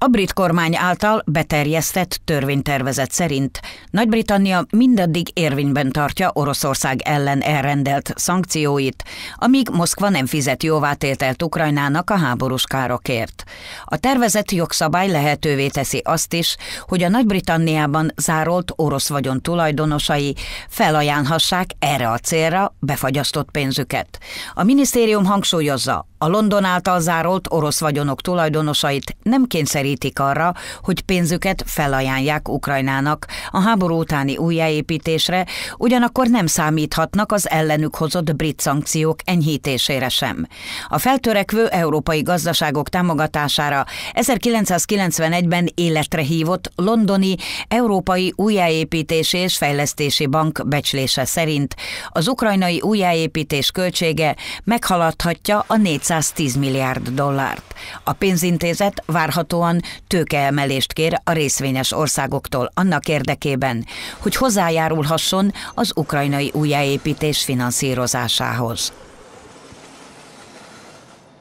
A brit kormány által beterjesztett törvénytervezet szerint Nagy-Britannia mindaddig érvényben tartja Oroszország ellen elrendelt szankcióit, amíg Moszkva nem fizet jóvátételt Ukrajnának a háborús károkért. A tervezett jogszabály lehetővé teszi azt is, hogy a Nagy-Britanniában zárolt orosz vagyon tulajdonosai felajánlhassák erre a célra befagyasztott pénzüket. A minisztérium hangsúlyozza, a London által zárolt orosz vagyonok tulajdonosait nem kényszerítik arra, hogy pénzüket felajánlják Ukrajnának a háború utáni újjáépítésre, ugyanakkor nem számíthatnak az ellenük hozott brit szankciók enyhítésére sem. A feltörekvő európai gazdaságok támogatására 1991-ben életre hívott londoni Európai Újjáépítési és Fejlesztési Bank becslése szerint az ukrajnai újjáépítés költsége meghaladhatja a négy. 210 milliárd dollárt. A pénzintézet várhatóan tőkeemelést kér a részvényes országoktól annak érdekében, hogy hozzájárulhasson az ukrajnai újjáépítés finanszírozásához.